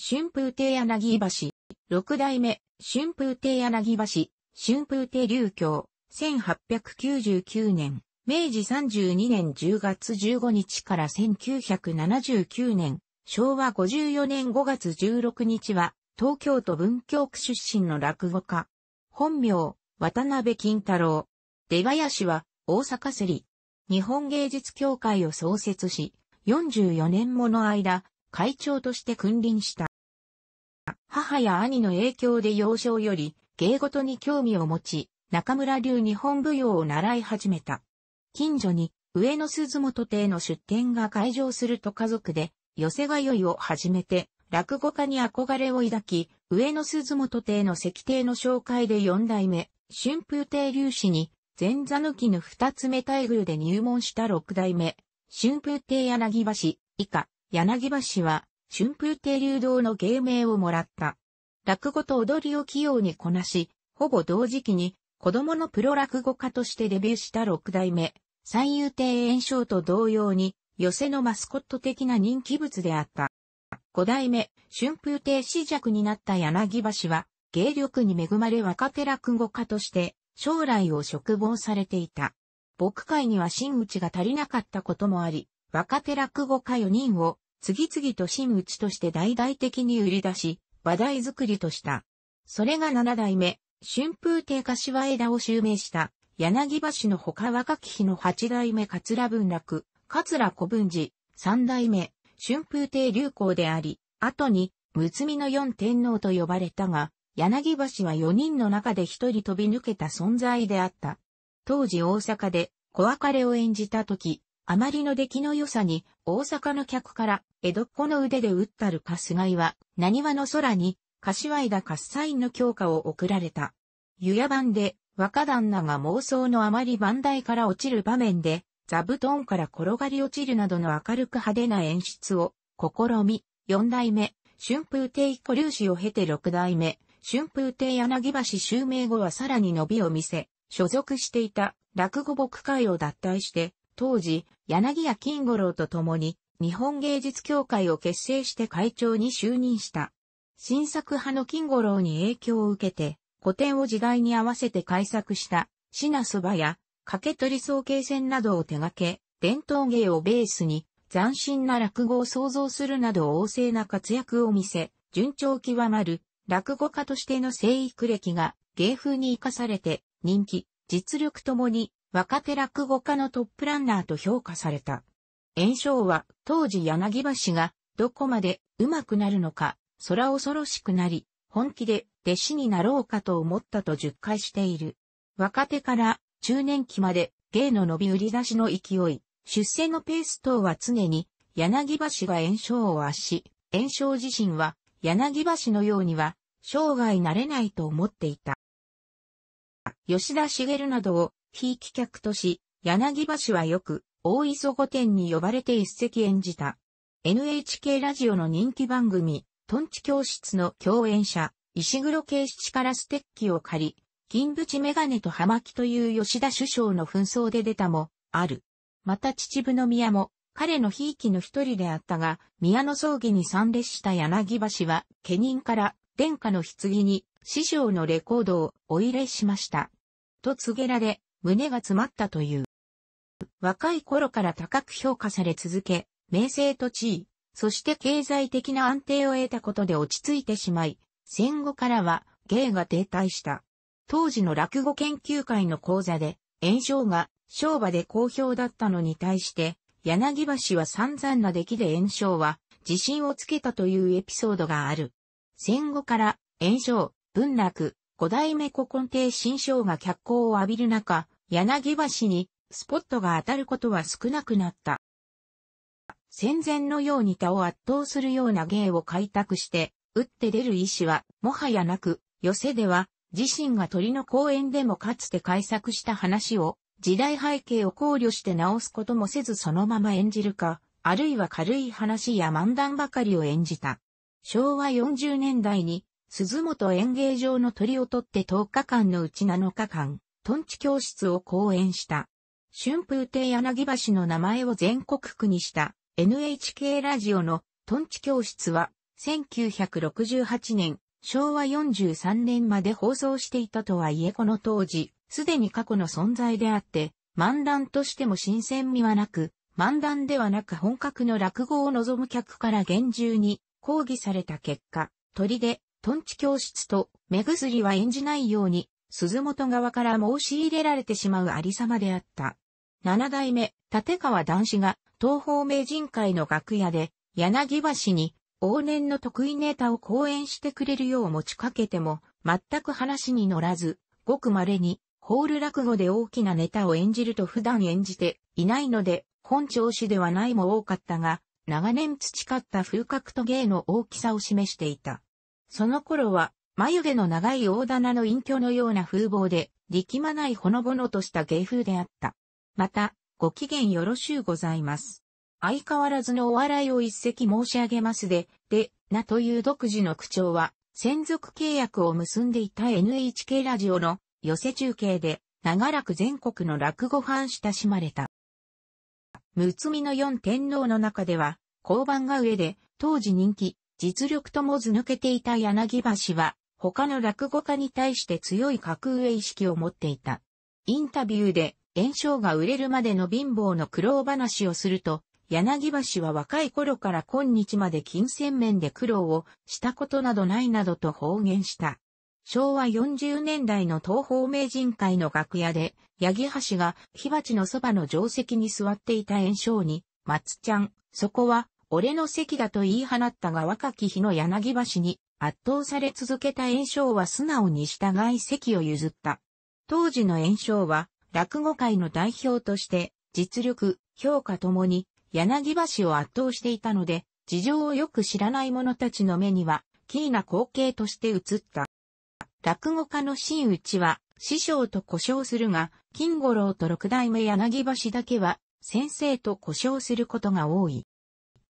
春風亭柳橋、六代目、春風亭柳橋、春風亭流教、1899年、明治32年10月15日から1979年、昭和54年5月16日は、東京都文京区出身の落語家。本名、渡辺金太郎。出林は、大阪セリ。日本芸術協会を創設し、44年もの間、会長として君臨した。母や兄の影響で幼少より芸事に興味を持ち、中村流日本舞踊を習い始めた。近所に上野鈴本邸の出店が開場すると家族で寄せ通いを始めて落語家に憧れを抱き、上野鈴本邸の石邸の紹介で四代目、春風邸流氏に前座抜きの二つ目待遇で入門した六代目、春風亭柳橋以下、柳橋は春風亭流動の芸名をもらった。落語と踊りを器用にこなし、ほぼ同時期に子供のプロ落語家としてデビューした六代目、三遊亭炎章と同様に、寄せのマスコット的な人気物であった。五代目、春風亭死弱になった柳橋は、芸力に恵まれ若手落語家として、将来を嘱望されていた。牧会には真打ちが足りなかったこともあり、若手落語家4人を次々と真打ちとして大々的に売り出し、話題作りとした。それが七代目、春風亭柏枝を襲名した、柳橋の他若き日の八代目桂文楽、桂古文治、三代目、春風亭流行であり、後に、睦みの四天皇と呼ばれたが、柳橋は四人の中で一人飛び抜けた存在であった。当時大阪で、小別れを演じた時、あまりの出来の良さに、大阪の客から、江戸っ子の腕で打ったるか菅井は、何話の空に、柏枝喝采の強化を送られた。湯屋版で、若旦那が妄想のあまり番台から落ちる場面で、座布団から転がり落ちるなどの明るく派手な演出を、試み、四代目、春風亭一個粒子を経て六代目、春風亭柳橋襲名後はさらに伸びを見せ、所属していた落語牧会を脱退して、当時、柳家金五郎と共に、日本芸術協会を結成して会長に就任した。新作派の金五郎に影響を受けて、古典を時代に合わせて改作した、品そばや、掛け取り総形線などを手掛け、伝統芸をベースに、斬新な落語を創造するなど旺盛な活躍を見せ、順調極まる、落語家としての生育歴が、芸風に生かされて、人気、実力ともに、若手落語家のトップランナーと評価された。炎章は当時柳橋がどこまで上手くなるのか、空恐ろしくなり、本気で弟子になろうかと思ったと述回している。若手から中年期まで芸の伸び売り出しの勢い、出世のペース等は常に柳橋が炎章を圧し、炎章自身は柳橋のようには生涯なれないと思っていた。吉田茂などをひいき客とし、柳橋はよく、大磯御殿に呼ばれて一席演じた。NHK ラジオの人気番組、トンチ教室の共演者、石黒啓七からステッキを借り、金縁メガネと葉巻という吉田首相の紛争で出たも、ある。また秩父宮も、彼のひいきの一人であったが、宮の葬儀に参列した柳橋は、家人から殿下の棺に師匠のレコードをお入れしました。と告げられ、胸が詰まったという。若い頃から高く評価され続け、名声と地位、そして経済的な安定を得たことで落ち着いてしまい、戦後からは芸が停滞した。当時の落語研究会の講座で、炎症が商場で好評だったのに対して、柳橋は散々な出来で炎症は自信をつけたというエピソードがある。戦後から炎症、文楽、五代目古今亭新章が脚光を浴びる中、柳橋にスポットが当たることは少なくなった。戦前のように他を圧倒するような芸を開拓して、打って出る意志はもはやなく、寄せでは自身が鳥の公園でもかつて開作した話を時代背景を考慮して直すこともせずそのまま演じるか、あるいは軽い話や漫談ばかりを演じた。昭和40年代に鈴本演芸場の鳥を取って10日間のうち7日間、トンチ教室を講演した。春風亭柳橋の名前を全国区にした NHK ラジオのトンチ教室は1968年、昭和43年まで放送していたとはいえこの当時、すでに過去の存在であって、漫談としても新鮮味はなく、漫談ではなく本格の落語を望む客から厳重に抗議された結果、鳥でトンチ教室と目薬は演じないように、鈴本側から申し入れられてしまうありさまであった。七代目、立川男子が、東方名人会の楽屋で、柳橋に、往年の得意ネタを講演してくれるよう持ちかけても、全く話に乗らず、ごく稀に、ホール落語で大きなネタを演じると普段演じていないので、本調子ではないも多かったが、長年培った風格と芸の大きさを示していた。その頃は、眉毛の長い大棚の隠居のような風貌で、力まないほのぼのとした芸風であった。また、ご機嫌よろしゅうございます。相変わらずのお笑いを一席申し上げますで、で、なという独自の口調は、専属契約を結んでいた NHK ラジオの寄せ中継で、長らく全国の落語ファン親しまれた。むつみの四天皇の中では、交番が上で、当時人気、実力ともず抜けていた柳橋は、他の落語家に対して強い格上意識を持っていた。インタビューで、炎症が売れるまでの貧乏の苦労話をすると、柳橋は若い頃から今日まで金銭面で苦労をしたことなどないなどと方言した。昭和40年代の東方名人会の楽屋で、八木橋が火鉢のそばの定石に座っていた炎症に、松ちゃん、そこは俺の席だと言い放ったが若き日の柳橋に圧倒され続けた炎章は素直に従い席を譲った。当時の炎章は落語界の代表として実力、評価ともに柳橋を圧倒していたので事情をよく知らない者たちの目にはキーな光景として映った。落語家の真内は師匠と故障するが金五郎と六代目柳橋だけは先生と故障することが多い。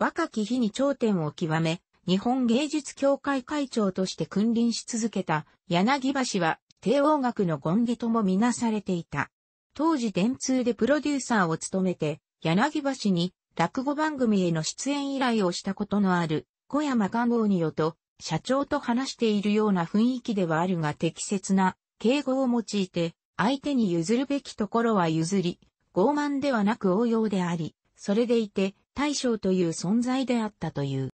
若き日に頂点を極め、日本芸術協会会長として君臨し続けた柳橋は帝王学の権下ともみなされていた。当時電通でプロデューサーを務めて、柳橋に落語番組への出演依頼をしたことのある小山官房によと、社長と話しているような雰囲気ではあるが適切な敬語を用いて、相手に譲るべきところは譲り、傲慢ではなく応用であり、それでいて、大将という存在であったという。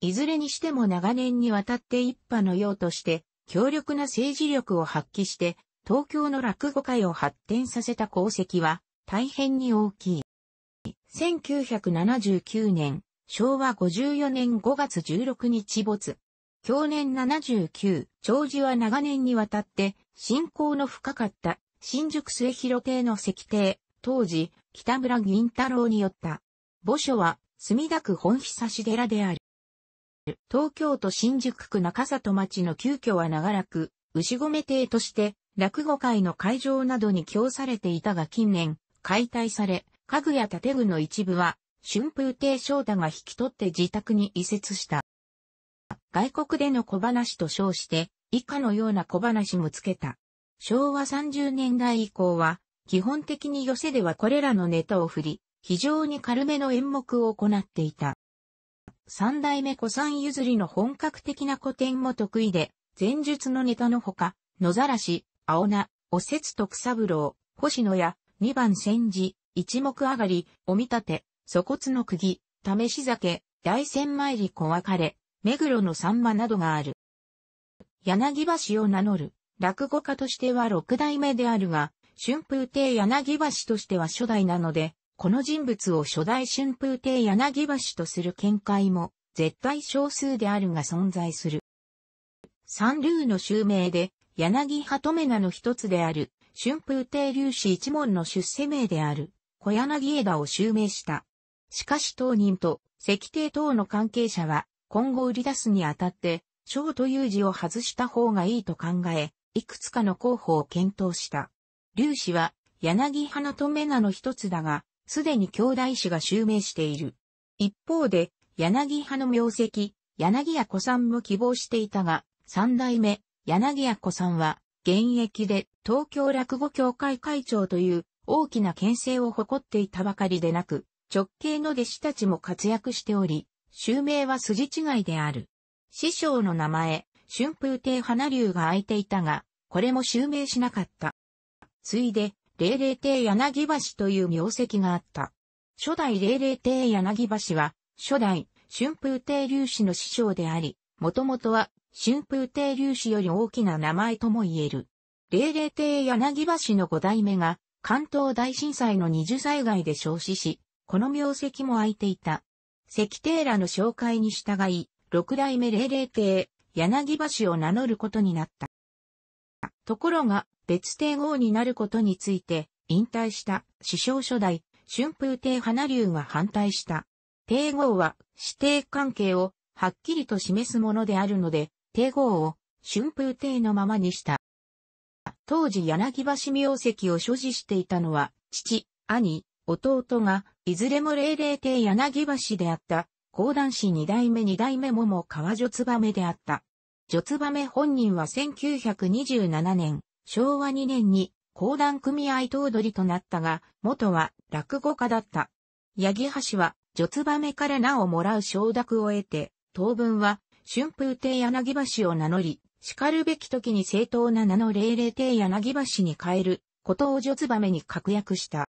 いずれにしても長年にわたって一派のようとして、強力な政治力を発揮して、東京の落語界を発展させた功績は、大変に大きい。1979年、昭和54年5月16日没。去年79、長寿は長年にわたって、信仰の深かった、新宿末広亭の石庭、当時、北村銀太郎によった。墓所は、墨田区本久寺である。東京都新宿区中里町の旧居は長らく、牛込邸として、落語会の会場などに供されていたが近年、解体され、家具や建具の一部は、春風亭昇太が引き取って自宅に移設した。外国での小話と称して、以下のような小話もつけた。昭和30年代以降は、基本的に寄せではこれらのネタを振り、非常に軽めの演目を行っていた。三代目古参譲りの本格的な古典も得意で、前述のネタのほか、野ざらし、青菜、お節徳三郎、星野や、二番戦時、一目上がり、お見立て、粗骨の釘、試し酒、大仙参り小別れ、目黒の三馬などがある。柳橋を名乗る、落語家としては六代目であるが、春風亭柳橋としては初代なので、この人物を初代春風亭柳橋とする見解も、絶対少数であるが存在する。三流の襲名で、柳と留名の一つである、春風亭流子一門の出世名である、小柳枝を襲名した。しかし当人と石帝等の関係者は、今後売り出すにあたって、章という字を外した方がいいと考え、いくつかの候補を検討した。劉氏は柳派の止め名の一つだが、すでに兄弟子が襲名している。一方で、柳派の名跡、柳家子さんも希望していたが、三代目、柳家子さんは、現役で東京落語協会会長という大きな牽制を誇っていたばかりでなく、直系の弟子たちも活躍しており、襲名は筋違いである。師匠の名前、春風亭花竜が空いていたが、これも襲名しなかった。ついで、霊霊亭柳橋という名跡があった。初代霊霊亭柳橋は、初代春風亭流氏の師匠であり、もともとは春風亭流氏より大きな名前とも言える。霊霊亭柳橋の五代目が、関東大震災の二次災害で焼死し、この名跡も空いていた。石帝らの紹介に従い、六代目霊霊亭柳橋を名乗ることになった。ところが、別帝王になることについて、引退した、師匠初代、春風亭花竜が反対した。帝王は、師弟関係を、はっきりと示すものであるので、帝王を、春風亭のままにした。当時柳橋名跡を所持していたのは、父、兄、弟が、いずれも霊霊亭柳橋であった、高男子二代目二代目桃川女燕であった。ョツバメ本人は1927年、昭和2年に、講談組合頭取となったが、元は落語家だった。八木橋は、ョツバメから名をもらう承諾を得て、当分は、春風亭柳橋を名乗り、叱るべき時に正当な名の霊霊亭柳橋に変える、ことをョツバメに確約した。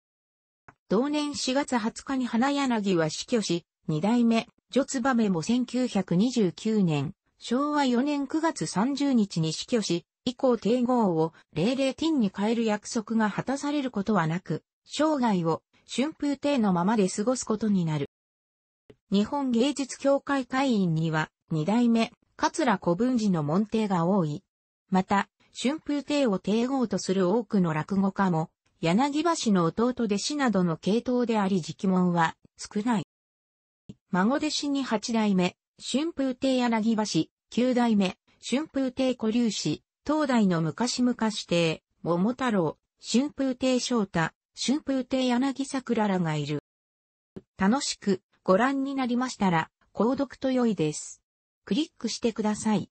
同年4月20日に花柳は死去し、二代目、ョツバメも1929年、昭和4年9月30日に死去し、以降帝号を霊霊天に変える約束が果たされることはなく、生涯を春風帝のままで過ごすことになる。日本芸術協会会員には、二代目、桂古文治の門弟が多い。また、春風帝を帝号とする多くの落語家も、柳橋の弟弟子などの系統であり直門は少ない。孫弟子に八代目、春風亭柳橋、九代目、春風亭古流氏、東大の昔々亭、桃太郎、春風亭翔太、春風亭柳桜らがいる。楽しくご覧になりましたら、購読と良いです。クリックしてください。